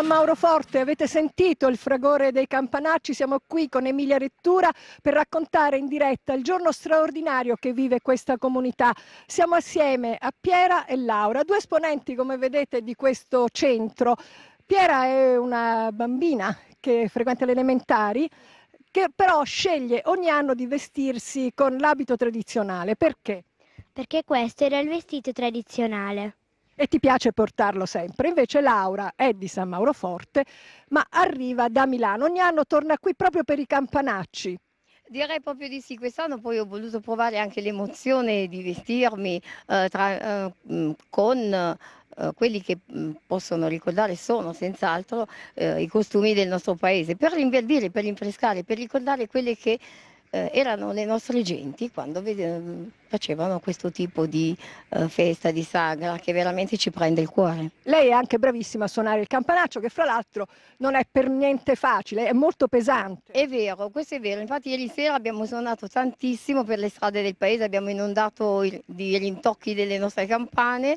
San Mauro Forte, avete sentito il fragore dei campanacci, siamo qui con Emilia Rettura per raccontare in diretta il giorno straordinario che vive questa comunità. Siamo assieme a Piera e Laura, due esponenti come vedete di questo centro. Piera è una bambina che frequenta le elementari che però sceglie ogni anno di vestirsi con l'abito tradizionale. Perché? Perché questo era il vestito tradizionale e ti piace portarlo sempre. Invece Laura è di San Mauro Forte, ma arriva da Milano. Ogni anno torna qui proprio per i campanacci. Direi proprio di sì, quest'anno poi ho voluto provare anche l'emozione di vestirmi eh, tra, eh, mm, con eh, quelli che mm, possono ricordare sono senz'altro eh, i costumi del nostro paese, per rinverdire, per rinfrescare, per ricordare quelle che eh, erano le nostre genti quando facevano questo tipo di eh, festa, di sagra che veramente ci prende il cuore. Lei è anche bravissima a suonare il campanaccio che fra l'altro non è per niente facile, è molto pesante. È vero, questo è vero, infatti ieri sera abbiamo suonato tantissimo per le strade del paese, abbiamo inondato i, di rintocchi delle nostre campane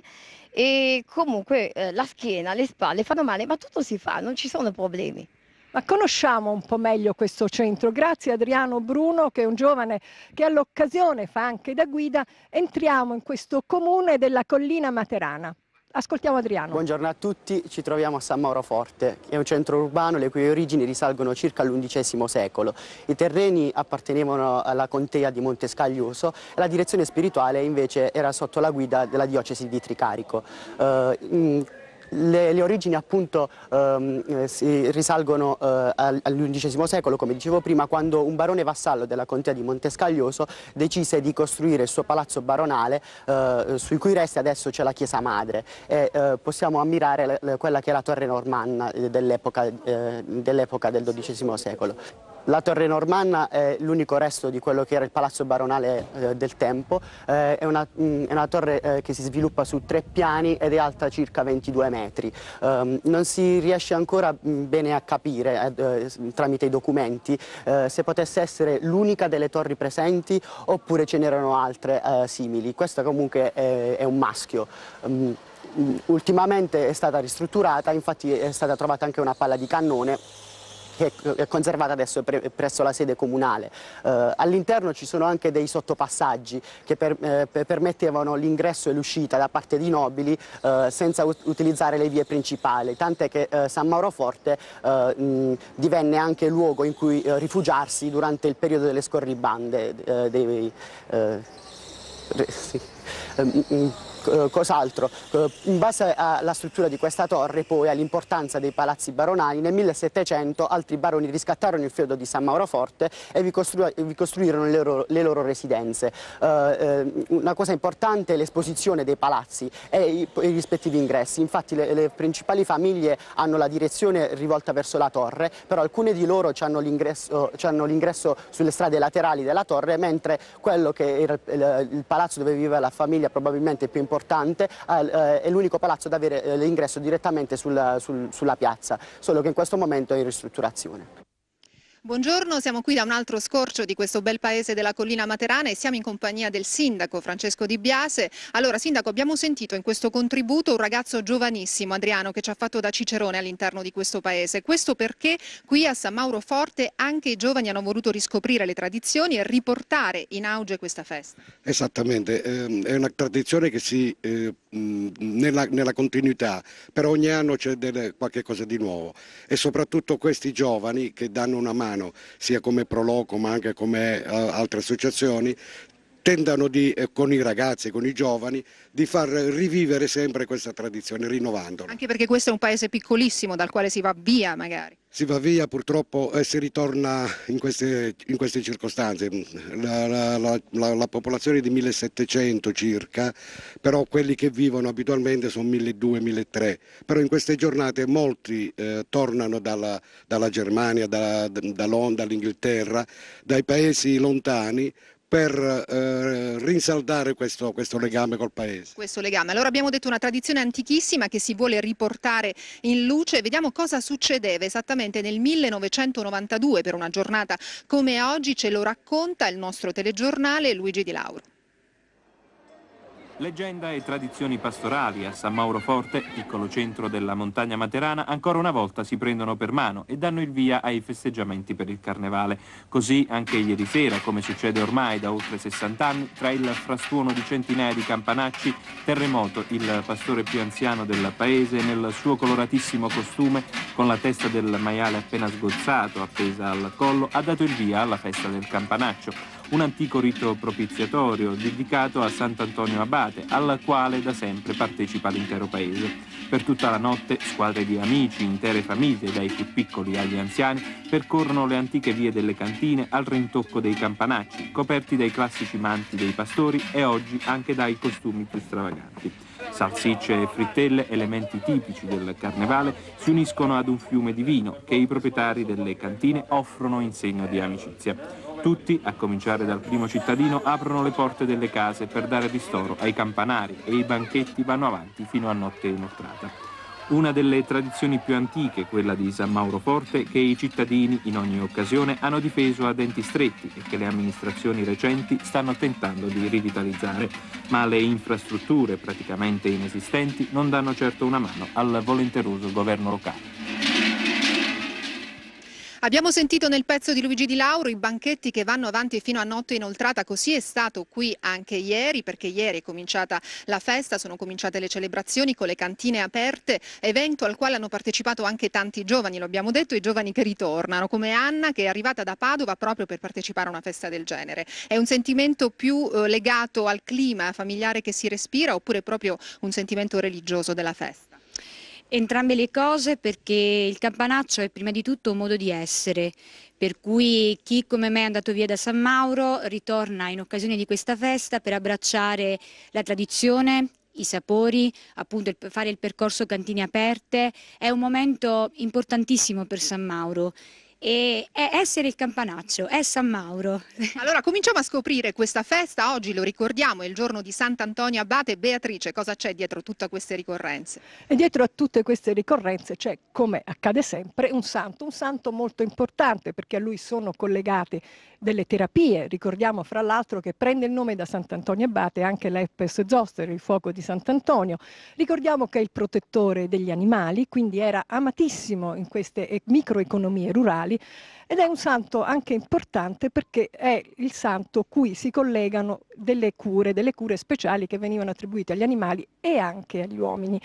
e comunque eh, la schiena, le spalle fanno male, ma tutto si fa, non ci sono problemi. Ma conosciamo un po' meglio questo centro. Grazie Adriano Bruno, che è un giovane che all'occasione fa anche da guida, entriamo in questo comune della collina materana. Ascoltiamo Adriano. Buongiorno a tutti, ci troviamo a San Mauro Forte, è un centro urbano le cui origini risalgono circa all'undicesimo secolo. I terreni appartenevano alla contea di Montescagliuso e la direzione spirituale invece era sotto la guida della diocesi di Tricarico. Uh, le, le origini appunto ehm, eh, si risalgono eh, all'undicesimo secolo, come dicevo prima, quando un barone vassallo della contea di Montescaglioso decise di costruire il suo palazzo baronale eh, sui cui resti adesso c'è la chiesa madre e eh, possiamo ammirare quella che è la torre normanna eh, dell'epoca eh, dell del XII secolo. La Torre Normanna è l'unico resto di quello che era il palazzo baronale eh, del tempo, eh, è, una, mh, mm, è, una, torre eh, che si sviluppa su tre piani ed è alta circa 22 metri. Um, non si riesce ancora mh, mm, bene a capire eh, eh, tramite i documenti eh, se potesse essere l'unica delle torri presenti oppure ce n'erano altre simili. Questo comunque è, è un maschio. Um, ultimamente è stata ristrutturata, infatti è stata trovata anche una palla di cannone che è conservata adesso pre presso la sede comunale. Eh, All'interno ci sono anche dei sottopassaggi che per, eh, permettevano l'ingresso e l'uscita da parte di nobili eh, senza utilizzare le vie principali, tant'è che eh, San Mauro Forte eh, mh, divenne anche luogo in cui eh, rifugiarsi durante il periodo delle scorribande. Dei, sì. Eh, cos'altro. Eh, in base alla struttura di questa torre e poi all'importanza dei palazzi baronali, nel 1700 altri baroni riscattarono il feudo di San Mauro Forte e vi, costruirono le loro, le loro residenze. Eh, una cosa importante è l'esposizione dei palazzi e i, rispettivi ingressi. Infatti le, le principali famiglie hanno la direzione rivolta verso la torre, però alcune di loro hanno l'ingresso sulle strade laterali della torre, mentre quello che era il, il palazzo dove viveva la famiglia probabilmente più importante importante, eh, è l'unico palazzo ad avere eh, l'ingresso direttamente sul, sul, sulla piazza, solo che in questo momento è in ristrutturazione. Buongiorno, siamo qui da un altro scorcio di questo bel paese della collina materana e siamo in compagnia del sindaco Francesco Di Biase. Allora sindaco abbiamo sentito in questo contributo un ragazzo giovanissimo Adriano che ci ha fatto da cicerone all'interno di questo paese. Questo perché qui a San Mauro Forte anche i giovani hanno voluto riscoprire le tradizioni e riportare in auge questa festa. Esattamente, ehm, è una tradizione che si eh, nella, nella, continuità, però ogni anno c'è qualche cosa di nuovo e soprattutto questi giovani che danno una mano Milano sia come Proloco ma anche come eh, altre associazioni tentano di, eh, con i ragazzi, con i giovani, di far rivivere sempre questa tradizione, rinnovandola. Anche perché questo è un paese piccolissimo dal quale si va via magari si va via purtroppo e eh, si ritorna in queste, in queste circostanze. La, la, la, la, popolazione è di 1700 circa, però quelli che vivono abitualmente sono 1200-1300. Però in queste giornate molti eh, tornano dalla, dalla Germania, da, da Londra, dall'Inghilterra, dai paesi lontani per eh, rinsaldare questo, questo, legame col paese. Questo legame. Allora abbiamo detto una tradizione antichissima che si vuole riportare in luce. Vediamo cosa succedeva esattamente nel 1992 per una giornata come oggi. Ce lo racconta il nostro telegiornale Luigi Di Lauro. Leggenda e tradizioni pastorali a San Mauro Forte, piccolo centro della montagna materana, ancora una volta si prendono per mano e danno il via ai festeggiamenti per il carnevale. Così anche ieri sera, come succede ormai da oltre 60 anni, tra il frastuono di centinaia di campanacci, Terremoto, il pastore più anziano del paese, nel suo coloratissimo costume, con la testa del maiale appena sgozzato appesa al collo, ha dato il via alla festa del campanaccio un antico rito propiziatorio dedicato a Sant'Antonio Abate, alla quale da sempre partecipa l'intero paese. Per tutta la notte squadre di amici, intere famiglie, dai più piccoli agli anziani, percorrono le antiche vie delle cantine al rintocco dei campanacci, coperti dai classici manti dei pastori e oggi anche dai costumi più stravaganti. Salsicce e frittelle, elementi tipici del carnevale, si uniscono ad un fiume di vino che i proprietari delle cantine offrono in segno di amicizia. Tutti, a cominciare dal primo cittadino, aprono le porte delle case per dare ristoro ai campanari e i banchetti vanno avanti fino a notte inoltrata. Una delle tradizioni più antiche, quella di San Mauro Forte, che i cittadini in ogni occasione hanno difeso a denti stretti e che le amministrazioni recenti stanno tentando di rivitalizzare, ma le infrastrutture praticamente inesistenti non danno certo una mano al volenteroso governo locale. Abbiamo sentito nel pezzo di Luigi Di Lauro i banchetti che vanno avanti fino a notte inoltrata, così è stato qui anche ieri, perché ieri è cominciata la festa, sono cominciate le celebrazioni con le cantine aperte, evento al quale hanno partecipato anche tanti giovani, lo abbiamo detto, i giovani che ritornano, come Anna che è arrivata da Padova proprio per partecipare a una festa del genere. È un sentimento più eh, legato al clima familiare che si respira oppure proprio un sentimento religioso della festa? Entrambe le cose perché il campanaccio è prima di tutto un modo di essere, per cui chi come me è andato via da San Mauro ritorna in occasione di questa festa per abbracciare la tradizione, i sapori, appunto fare il percorso cantine aperte, è un momento importantissimo per San Mauro e è essere il campanaccio, è San Mauro. Allora cominciamo a scoprire questa festa, oggi lo ricordiamo, è il giorno di Sant'Antonio Abate. Beatrice, cosa c'è dietro tutte queste ricorrenze? E dietro a tutte queste ricorrenze c'è, come accade sempre, un santo, un santo molto importante perché a lui sono collegate delle terapie. Ricordiamo fra l'altro che prende il nome da Sant'Antonio Abate anche l'Eppes Zoster, il fuoco di Sant'Antonio. Ricordiamo che è il protettore degli animali, quindi era amatissimo in queste microeconomie rurali Napoli ed è un santo anche importante perché è il santo cui si collegano delle cure, delle cure speciali che venivano attribuite agli animali e anche agli uomini.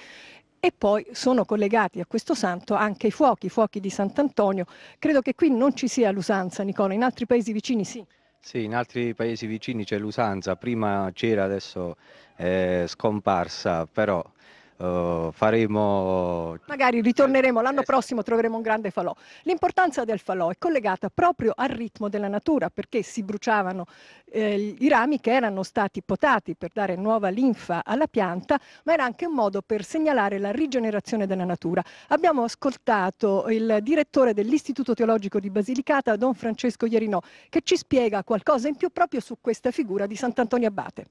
E poi sono collegati a questo santo anche i fuochi, i fuochi di Sant'Antonio. Credo che qui non ci sia l'usanza, Nicola, in altri paesi vicini sì. Sì, in altri paesi vicini c'è l'usanza, prima c'era, adesso è scomparsa, però eh, faremo... Magari ritorneremo l'anno eh. prossimo, troveremo un grande falò. L'importanza del falò è collegata proprio al ritmo della natura perché si bruciavano eh, i rami che erano stati potati per dare nuova linfa alla pianta, ma era anche un modo per segnalare la rigenerazione della natura. Abbiamo ascoltato il direttore dell'Istituto Teologico di Basilicata, Don Francesco Ierinò, che ci spiega qualcosa in più proprio su questa figura di Sant'Antonio Abate.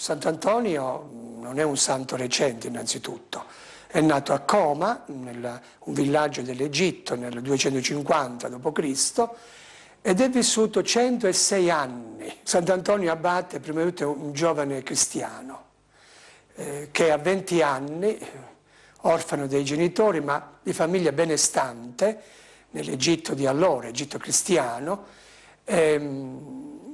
Sant'Antonio non è un santo recente innanzitutto, è nato a Coma, nel, un villaggio dell'Egitto nel 250 d.C., ed è vissuto 106 anni. Sant'Antonio Abate, prima di tutto, è un giovane cristiano eh, che a 20 anni, orfano dei genitori, ma di famiglia benestante, nell'Egitto di allora, Egitto cristiano, eh,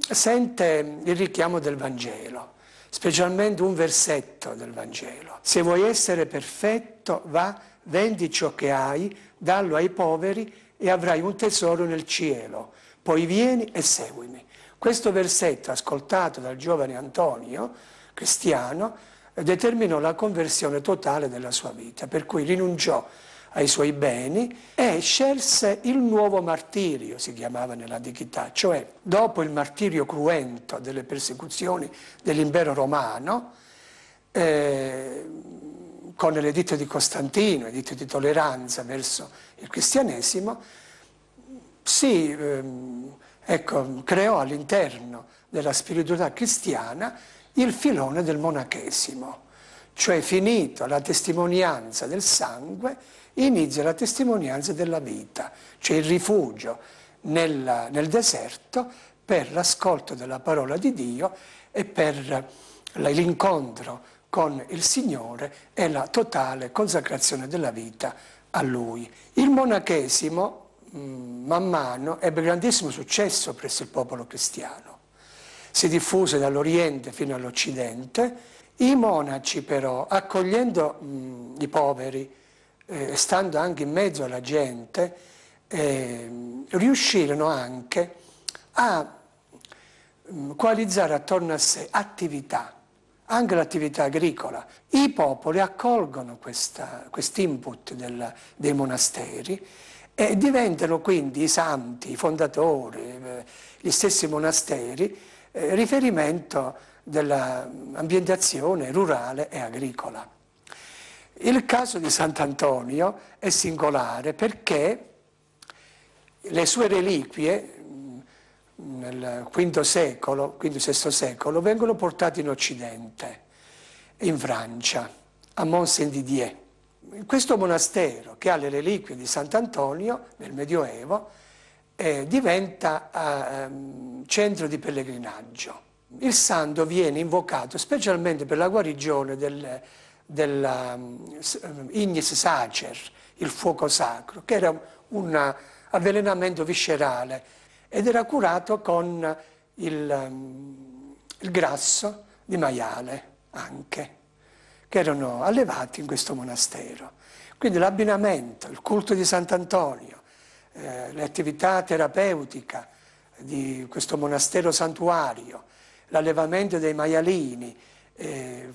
sente il richiamo del Vangelo specialmente un versetto del Vangelo. Se vuoi essere perfetto, va, vendi ciò che hai, dallo ai poveri e avrai un tesoro nel cielo. Poi vieni e seguimi. Questo versetto, ascoltato dal giovane Antonio, cristiano, determinò la conversione totale della sua vita, per cui rinunciò ai suoi beni e scelse il nuovo martirio, si chiamava nella dichità, cioè dopo il martirio cruento delle persecuzioni dell'impero romano, eh, con l'editto di Costantino, editto di tolleranza verso il cristianesimo, si eh, ecco, creò all'interno della spiritualità cristiana il filone del monachesimo, cioè finito la testimonianza del sangue inizia la testimonianza della vita, cioè il rifugio nella, nel deserto per l'ascolto della parola di Dio e per l'incontro con il Signore e la totale consacrazione della vita a Lui. Il monachesimo, mm, man mano, ebbe grandissimo successo presso il popolo cristiano. Si diffuse dall'Oriente fino all'Occidente. I monaci però, accogliendo mh, mm, i poveri, eh, stando anche in mezzo alla gente, eh, riuscirono anche a mm, coalizzare attorno a sé attività, anche l'attività agricola. I popoli accolgono questo input del, dei monasteri e diventano quindi i santi, i fondatori, eh, gli stessi monasteri, eh, riferimento dell'ambientazione rurale e agricola. Il caso di Sant'Antonio è singolare perché le sue reliquie mm, nel V secolo, vi secolo, vengono portate in Occidente, in Francia, a Mont-Saint-Didier. Questo monastero che ha le reliquie di Sant'Antonio nel Medioevo eh, diventa eh, ehm, centro di pellegrinaggio. Il santo viene invocato specialmente per la guarigione del, della mm, eh, Ignis Sacer, il fuoco sacro, che era un avvelenamento viscerale ed era curato con il, mm, il grasso di maiale anche, che erano allevati in questo monastero. Quindi l'abbinamento, il culto di Sant'Antonio, eh, l'attività terapeutica di questo monastero santuario, l'allevamento dei maialini, eh,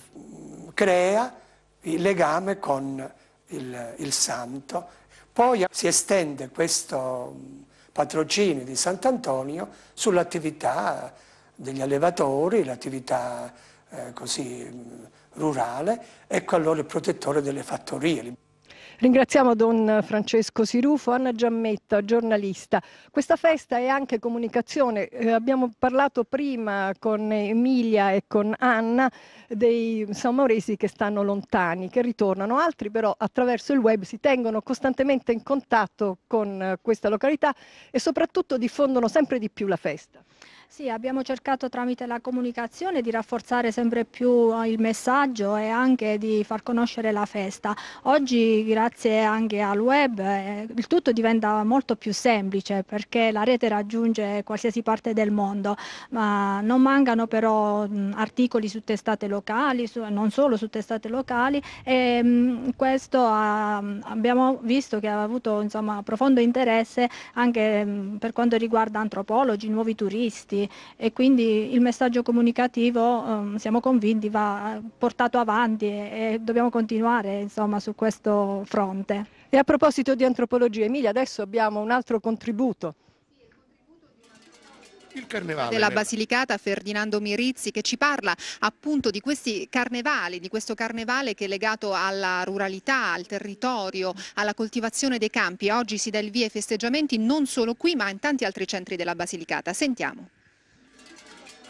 crea il legame con il, il santo. Poi si estende questo mm, patrocinio di Sant'Antonio sull'attività degli allevatori, l'attività eh, così mm, rurale, ecco allora il protettore delle fattorie. Ringraziamo Don Francesco Sirufo, Anna Giammetta, giornalista. Questa festa è anche comunicazione. Eh, abbiamo parlato prima con Emilia e con Anna dei samoresi che stanno lontani, che ritornano. Altri però attraverso il web si tengono costantemente in contatto con eh, questa località e soprattutto diffondono sempre di più la festa. Sì, abbiamo cercato tramite la comunicazione di rafforzare sempre più eh, il messaggio e anche di far conoscere la festa. Oggi, grazie anche al web, eh, il tutto diventa molto più semplice perché la rete raggiunge qualsiasi parte del mondo, ma non mancano però articoli su testate locali, su, non solo su testate locali e questo ha, abbiamo visto che ha avuto insomma, profondo interesse anche per quanto riguarda antropologi, nuovi turisti, e quindi il messaggio comunicativo um, siamo convinti va portato avanti e, e dobbiamo continuare insomma, su questo fronte. E a proposito di antropologia, Emilia, adesso abbiamo un altro contributo. Il carnevale. Della Basilicata Ferdinando Mirizzi che ci parla appunto di questi carnevali, di questo carnevale che è legato alla ruralità, al territorio, alla coltivazione dei campi. Oggi si dà il via ai festeggiamenti non solo qui ma in tanti altri centri della Basilicata. Sentiamo.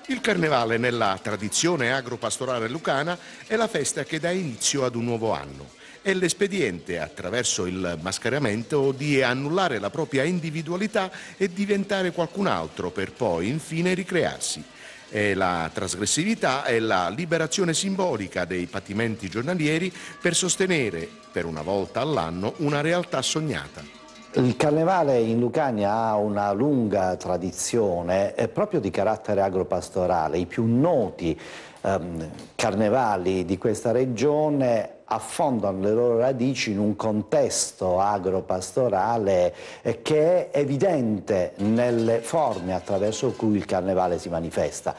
Il carnevale nella tradizione agropastorale lucana è la festa che dà inizio ad un nuovo anno. È l'espediente attraverso il mascheramento di annullare la propria individualità e diventare qualcun altro per poi infine ricrearsi. È la trasgressività e la liberazione simbolica dei patimenti giornalieri per sostenere, per una volta all'anno, una realtà sognata. Il carnevale in Lucania ha una lunga tradizione eh, proprio di carattere agropastorale. I più noti ehm, carnevali di questa regione affondano le loro radici in un contesto agropastorale eh, che è evidente nelle forme attraverso cui il carnevale si manifesta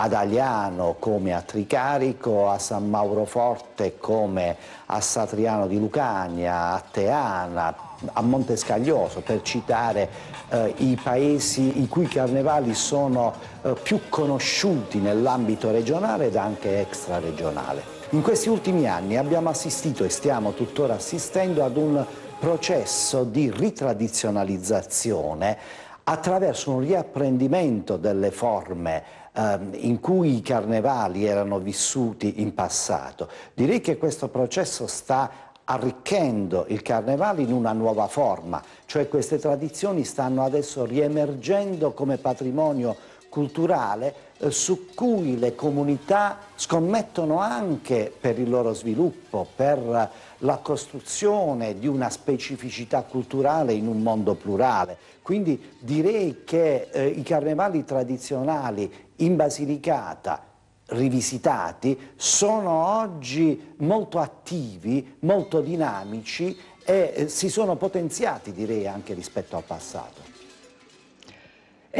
ad Aliano come a Tricarico, a San Mauro Forte come a Satriano di Lucania, a Teana, a Montescaglioso, per citare eh, i paesi i cui carnevali sono eh, più conosciuti nell'ambito regionale ed anche extraregionale. In questi ultimi anni abbiamo assistito e stiamo tuttora assistendo ad un processo di ritradizionalizzazione attraverso un riapprendimento delle forme ehm, in cui i carnevali erano vissuti in passato. Direi che questo processo sta arricchendo il carnevale in una nuova forma, cioè queste tradizioni stanno adesso riemergendo come patrimonio culturale eh, su cui le comunità scommettono anche per il loro sviluppo, per la costruzione di una specificità culturale in un mondo plurale. Quindi direi che eh, i carnevali tradizionali in Basilicata rivisitati sono oggi molto attivi, molto dinamici e eh, si sono potenziati direi anche rispetto al passato.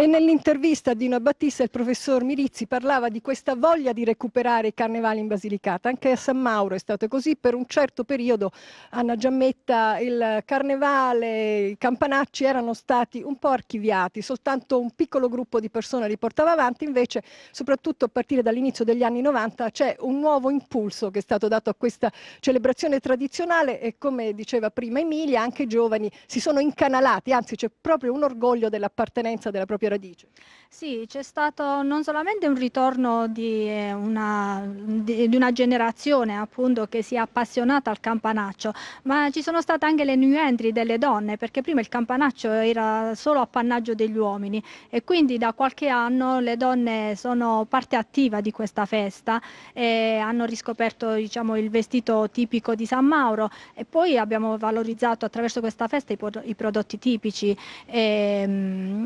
E nell'intervista di Una Battista il professor Mirizzi parlava di questa voglia di recuperare i carnevali in Basilicata. Anche a San Mauro è stato così. Per un certo periodo, Anna Giammetta, il carnevale, i campanacci erano stati un po' archiviati, soltanto un piccolo gruppo di persone li portava avanti. Invece, soprattutto a partire dall'inizio degli anni 90, c'è un nuovo impulso che è stato dato a questa celebrazione tradizionale e come diceva prima Emilia, anche i giovani si sono incanalati, anzi c'è proprio un orgoglio dell'appartenenza della propria proprie radici. Sì, c'è stato non solamente un ritorno di eh, una, di una, generazione appunto che si è appassionata al campanaccio, ma ci sono state anche le new entry delle donne, perché prima il campanaccio era solo appannaggio degli uomini e quindi da qualche anno le donne sono parte attiva di questa festa e hanno riscoperto diciamo, il vestito tipico di San Mauro e poi abbiamo valorizzato attraverso questa festa i, i prodotti tipici. E, ehm,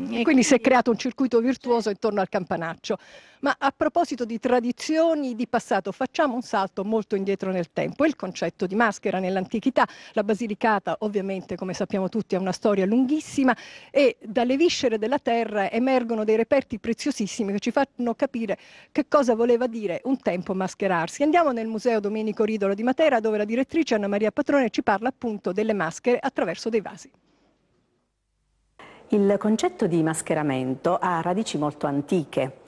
e quindi, quindi si è creato un circuito virtuoso intorno al campanaccio. Ma a proposito di tradizioni di passato, facciamo un salto molto indietro nel tempo. Il concetto di maschera nell'antichità, la Basilicata ovviamente come sappiamo tutti ha una storia lunghissima e dalle viscere della terra emergono dei reperti preziosissimi che ci fanno capire che cosa voleva dire un tempo mascherarsi. Andiamo nel Museo Domenico Ridolo di Matera dove la direttrice Anna Maria Patrone ci parla appunto delle maschere attraverso dei vasi. Il concetto di mascheramento ha radici molto antiche,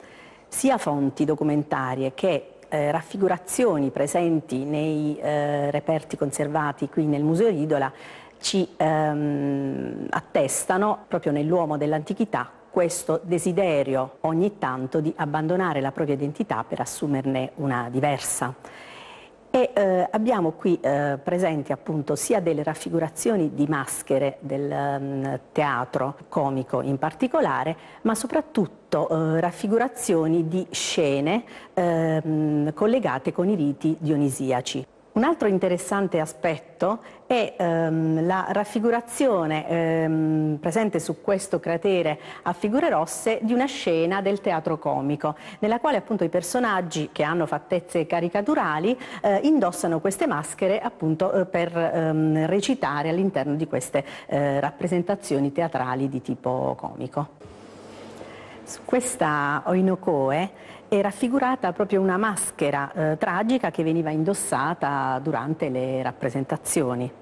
sia fonti documentarie che eh, raffigurazioni presenti nei eh, reperti conservati qui nel Museo Idola ci ehm, attestano proprio nell'uomo dell'antichità questo desiderio ogni tanto di abbandonare la propria identità per assumerne una diversa. E eh, abbiamo qui eh, presenti appunto sia delle raffigurazioni di maschere del um, teatro comico in particolare, ma soprattutto eh, raffigurazioni di scene eh, mm, collegate con i riti dionisiaci. Un altro interessante aspetto è ehm, la raffigurazione ehm, presente su questo cratere a figure rosse di una scena del teatro comico, nella quale appunto i personaggi che hanno fattezze caricaturali eh, indossano queste maschere appunto eh, per ehm, recitare all'interno di queste eh, rappresentazioni teatrali di tipo comico. Su questa Oinokoe è raffigurata proprio una maschera eh, tragica che veniva indossata durante le rappresentazioni.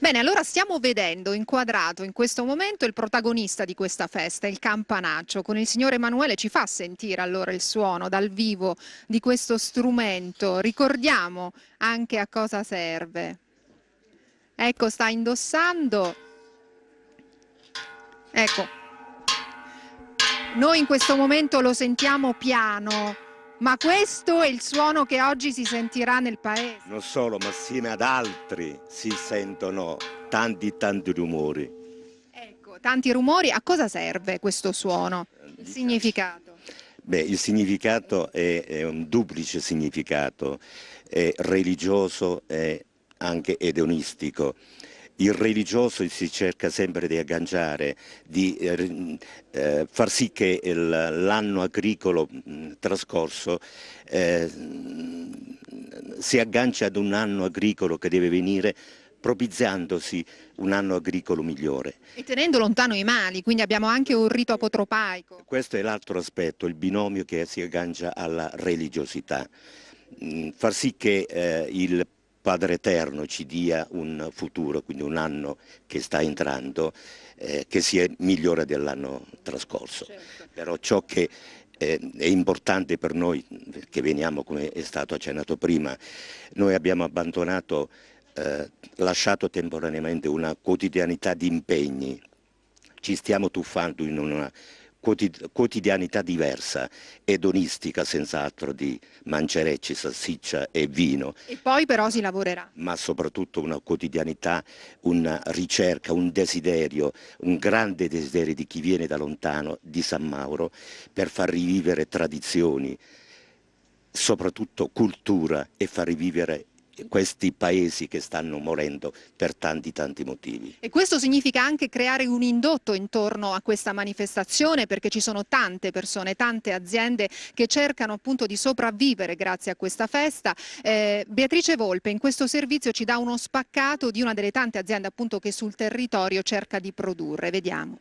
Bene, allora stiamo vedendo inquadrato in questo momento il protagonista di questa festa, il campanaccio. Con il signor Emanuele ci fa sentire allora il suono dal vivo di questo strumento. Ricordiamo anche a cosa serve. Ecco, sta indossando. Ecco, noi in questo momento lo sentiamo piano, ma questo è il suono che oggi si sentirà nel paese. Non solo, ma sino ad altri si sentono tanti, tanti rumori. Ecco, tanti rumori. A cosa serve questo suono? Eh, il significato? Beh, il significato è, è un duplice significato, è religioso e anche edonistico il religioso si cerca sempre di agganciare, di eh, eh far sì che l'anno agricolo mm, trascorso eh, si aggancia ad un anno agricolo che deve venire propiziandosi un anno agricolo migliore. E tenendo lontano i mali, quindi abbiamo anche un rito apotropaico. Questo è l'altro aspetto, il binomio che si aggancia alla religiosità. Mm, far sì che eh, il Padre Eterno ci dia un futuro, quindi un anno che sta entrando, eh, che sia migliore dell'anno trascorso. Certo. Però ciò che eh, è importante per noi, che veniamo come è stato accennato prima, noi abbiamo abbandonato, eh, lasciato temporaneamente una quotidianità di impegni, ci stiamo tuffando in una quotidianità diversa, edonistica senz'altro di mancerecci, salsiccia e vino. E poi però si lavorerà. Ma soprattutto una quotidianità, una ricerca, un desiderio, un grande desiderio di chi viene da lontano, di San Mauro, per far rivivere tradizioni, soprattutto cultura e far rivivere questi paesi che stanno morendo per tanti tanti motivi. E questo significa anche creare un indotto intorno a questa manifestazione perché ci sono tante persone, tante aziende che cercano appunto di sopravvivere grazie a questa festa. Eh, Beatrice Volpe in questo servizio ci dà uno spaccato di una delle tante aziende appunto che sul territorio cerca di produrre. Vediamo.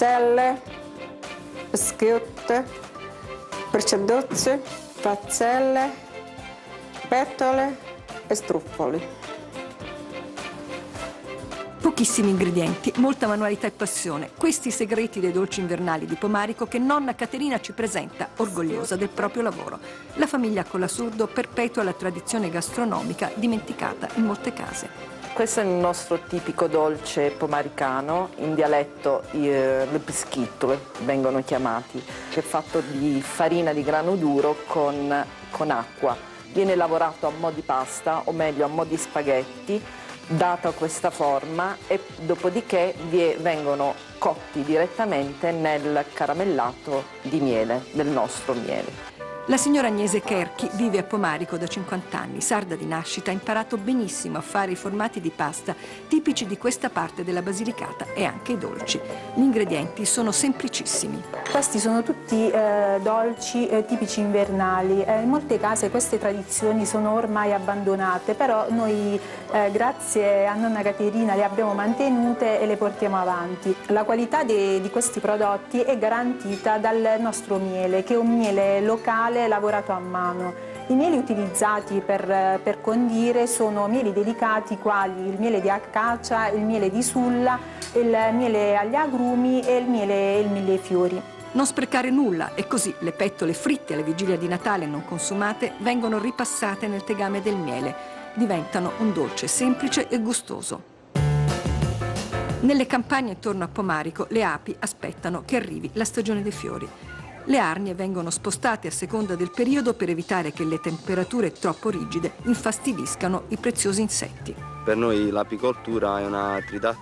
pazzelle, schiotte, perciadozze, pazzelle, petole e struffoli. Pochissimi ingredienti, molta manualità e passione. Questi segreti dei dolci invernali di Pomarico che nonna Caterina ci presenta, orgogliosa del proprio lavoro. La famiglia Colasurdo perpetua la tradizione gastronomica dimenticata in molte case. Questo è il nostro tipico dolce pomaricano, in dialetto eh, le pischitole eh, vengono chiamati, che è fatto di farina di grano duro con, con acqua. Viene lavorato a mo' di pasta, o meglio a mo' di spaghetti, data questa forma e dopodiché vengono cotti direttamente nel caramellato di miele, del nostro miele. La signora Agnese Kerchi vive a Pomarico da 50 anni, sarda di nascita, ha imparato benissimo a fare i formati di pasta tipici di questa parte della Basilicata e anche i dolci. Gli ingredienti sono semplicissimi. Questi sono tutti eh, dolci eh, tipici invernali. Eh, in molte case queste tradizioni sono ormai abbandonate, però noi eh, grazie a nonna Caterina le abbiamo mantenute e le portiamo avanti. La qualità de, di questi prodotti è garantita dal nostro miele, che è un miele locale vegetale lavorato a mano. I mieli utilizzati per, per, condire sono mieli dedicati quali il miele di acacia, il miele di sulla, il miele agli agrumi e il miele, il miele ai fiori. Non sprecare nulla e così le pettole fritte alla vigilia di Natale non consumate vengono ripassate nel tegame del miele. Diventano un dolce semplice e gustoso. Nelle campagne intorno a Pomarico le api aspettano che arrivi la stagione dei fiori. Le arnie vengono spostate a seconda del periodo per evitare che le temperature troppo rigide infastidiscano i preziosi insetti. Per noi l'apicoltura è una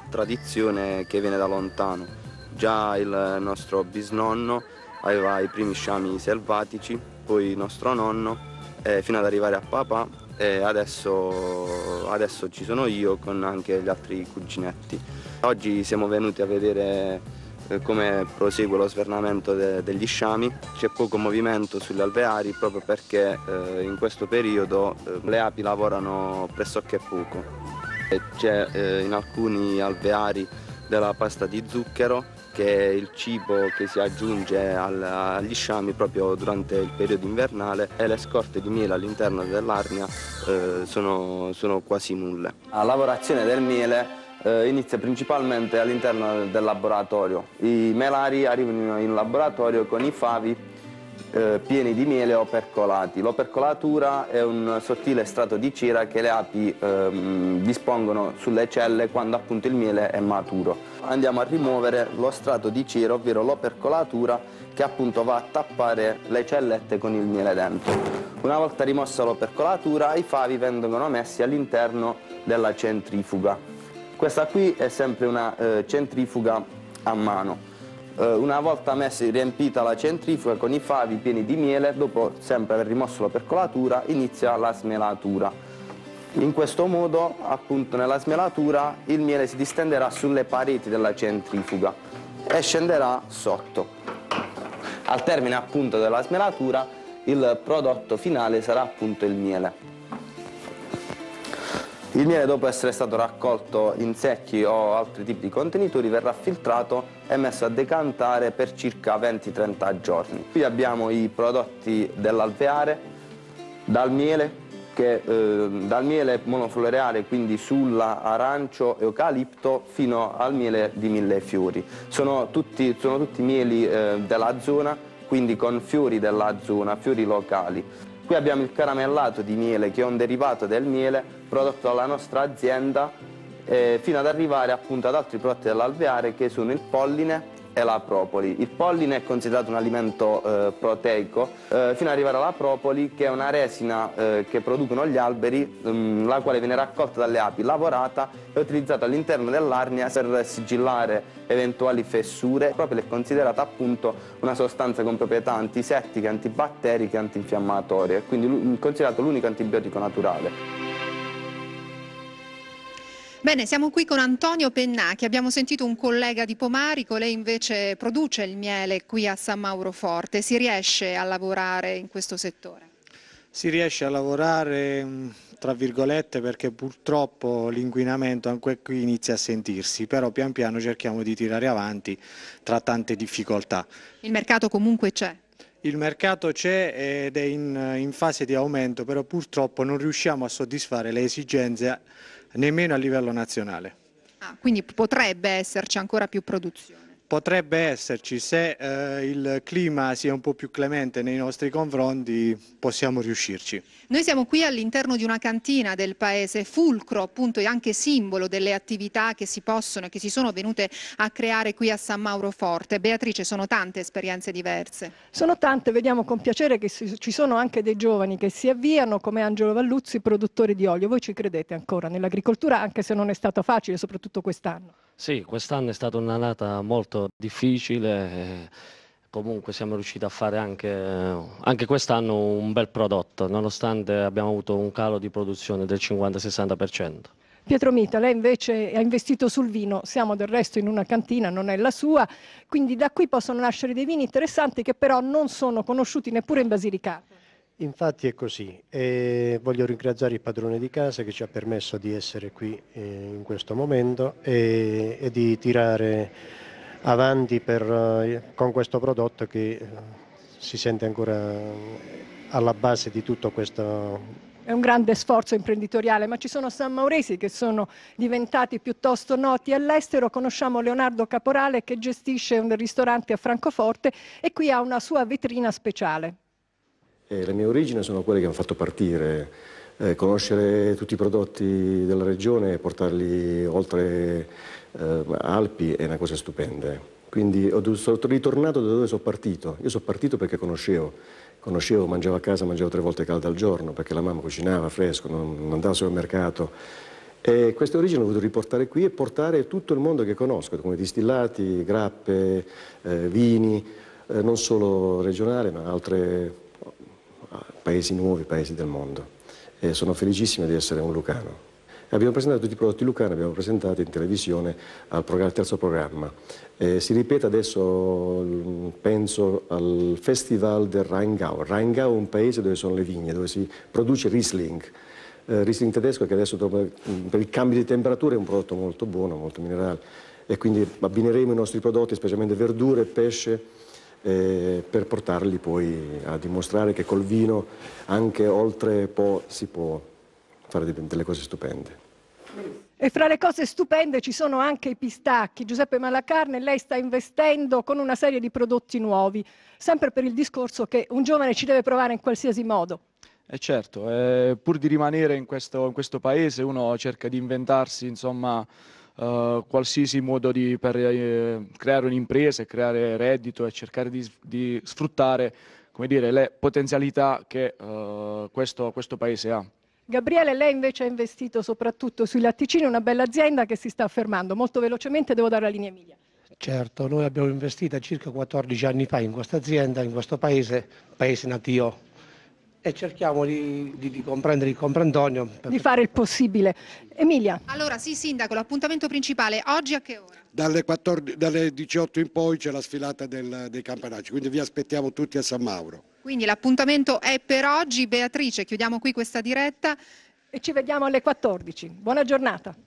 tradizione che viene da lontano. Già il nostro bisnonno aveva i primi sciami selvatici, poi il nostro nonno, eh, fino ad arrivare a papà e adesso, adesso ci sono io con anche gli altri cuginetti. Oggi siamo venuti a vedere eh, come prosegue lo svernamento de degli sciami. C'è poco movimento sugli alveari proprio perché eh, in questo periodo eh, le api lavorano pressoché poco. C'è eh, in alcuni alveari della pasta di zucchero che è il cibo che si aggiunge al, agli sciami proprio durante il periodo invernale e le scorte di miele all'interno dell'arnia eh, sono, sono quasi nulle. La lavorazione del miele eh, inizia principalmente all'interno del laboratorio. I melari arrivano in laboratorio con i favi eh, pieni di miele opercolati. L'opercolatura è un sottile strato di cera che le api ehm, dispongono sulle celle quando appunto il miele è maturo. Andiamo a rimuovere lo strato di cera, ovvero l'opercolatura, che appunto va a tappare le cellette con il miele dentro. Una volta rimossa l'opercolatura, i favi vengono messi all'interno della centrifuga. Questa qui è sempre una eh, centrifuga a mano. Eh, una volta messa e riempita la centrifuga con i favi pieni di miele, dopo sempre aver rimosso la percolatura, inizia la smelatura. In questo modo, appunto nella smelatura, il miele si distenderà sulle pareti della centrifuga e scenderà sotto. Al termine appunto della smelatura, il prodotto finale sarà appunto il miele. Il miele dopo essere stato raccolto in secchi o altri tipi di contenitori verrà filtrato e messo a decantare per circa 20-30 giorni. Qui abbiamo i prodotti dell'alveare dal miele, che, eh, dal miele monofloreale, quindi sulla, arancio e eucalipto, fino al miele di mille fiori. Sono tutti, sono tutti mieli eh, della zona, quindi con fiori della zona, fiori locali. Qui abbiamo il caramellato di miele che è un derivato del miele prodotto dalla nostra azienda eh, fino ad arrivare appunto ad altri prodotti dell'alveare che sono il polline e la propoli. Il polline è considerato un alimento eh, proteico eh, fino ad arrivare alla propoli che è una resina eh, che producono gli alberi mh, mm, la quale viene raccolta dalle api, lavorata e utilizzata all'interno dell'arnia per sigillare eventuali fessure. propoli è considerata appunto una sostanza con proprietà antisettiche, antibatteriche, antinfiammatorie, quindi considerato l'unico antibiotico naturale. Bene, siamo qui con Antonio Pennacchi, abbiamo sentito un collega di Pomarico, lei invece produce il miele qui a San Mauro Forte, si riesce a lavorare in questo settore? Si riesce a lavorare mm, tra virgolette perché purtroppo l'inquinamento anche qui inizia a sentirsi, però pian piano cerchiamo di tirare avanti tra tante difficoltà. Il mercato comunque c'è? Il mercato c'è ed è in, in, fase di aumento, però purtroppo non riusciamo a soddisfare le esigenze nemmeno a livello nazionale. Ah, quindi potrebbe esserci ancora più produzione? potrebbe esserci. Se eh, il clima sia un po' più clemente nei nostri confronti, possiamo riuscirci. Noi siamo qui all'interno di una cantina del paese, fulcro appunto e anche simbolo delle attività che si possono e che si sono venute a creare qui a San Mauro Forte. Beatrice, sono tante esperienze diverse. Sono tante, vediamo con piacere che ci sono anche dei giovani che si avviano, come Angelo Valluzzi, produttori di olio. Voi ci credete ancora nell'agricoltura, anche se non è stato facile, soprattutto quest'anno? Sì, quest'anno è stata un'annata molto difficile, eh, comunque siamo riusciti a fare anche, anche quest'anno un bel prodotto, nonostante abbiamo avuto un calo di produzione del 50-60%. Pietro Mita, lei invece ha investito sul vino, siamo del resto in una cantina, non è la sua, quindi da qui possono nascere dei vini interessanti che però non sono conosciuti neppure in Basilicata. Infatti è così e voglio ringraziare il padrone di casa che ci ha permesso di essere qui eh, in questo momento e, e di tirare avanti per, eh, con questo prodotto che eh, si sente ancora alla base di tutto questo è un grande sforzo imprenditoriale, ma ci sono San Mauresi che sono diventati piuttosto noti all'estero. Conosciamo Leonardo Caporale che gestisce un ristorante a Francoforte e qui ha una sua vetrina speciale. E le mie origini sono quelle che mi hanno fatto partire, eh, conoscere tutti i prodotti della regione e portarli oltre eh, Alpi è una cosa stupenda. Quindi sono ritornato da dove sono partito. Io sono partito perché conoscevo, conoscevo, mangiavo a casa, mangiavo tre volte calda al giorno, perché la mamma cucinava fresco, non, non andava sul mercato. E queste origini ho voluto riportare qui e portare tutto il mondo che conosco, come distillati, grappe, eh, vini, eh, non solo regionale ma altre paesi nuovi, paesi del mondo. E sono felicissimo di essere un lucano. Abbiamo presentato tutti i prodotti Lucano, abbiamo presentato in televisione al, programma, al terzo programma. Eh, si ripete adesso, penso, al festival del Rheingau. Rheingau è un paese dove sono le vigne, dove si produce Riesling. Eh, Riesling tedesco che adesso per il cambio di temperatura è un prodotto molto buono, molto minerale. E quindi abbineremo i nostri prodotti, specialmente verdure, pesce, eh, per portarli poi a dimostrare che col vino anche oltre Po si può fare delle cose stupende. E fra le cose stupende ci sono anche i pistacchi. Giuseppe Malacarne, lei sta investendo con una serie di prodotti nuovi, sempre per il discorso che un giovane ci deve provare in qualsiasi modo. Eh certo, eh, pur di rimanere in questo, in questo paese uno cerca di inventarsi, insomma, eh, qualsiasi modo di, per eh, creare un'impresa, creare reddito e cercare di, di sfruttare dire, le potenzialità che eh, questo, questo paese ha. Gabriele, lei invece ha investito soprattutto sui latticini, una bella azienda che si sta affermando. Molto velocemente devo dare la linea Emilia. Certo, noi abbiamo investito circa 14 anni fa in questa azienda, in questo paese, paese natio e cerchiamo di, di, di comprendere il comprendonio. Di fare il possibile. Emilia. Allora sì Sindaco, l'appuntamento principale oggi a che ora? Dalle, 14, dalle 18 in poi c'è la sfilata del, dei campanacci, quindi vi aspettiamo tutti a San Mauro. Quindi l'appuntamento è per oggi. Beatrice, chiudiamo qui questa diretta. E ci vediamo alle 14. Buona giornata.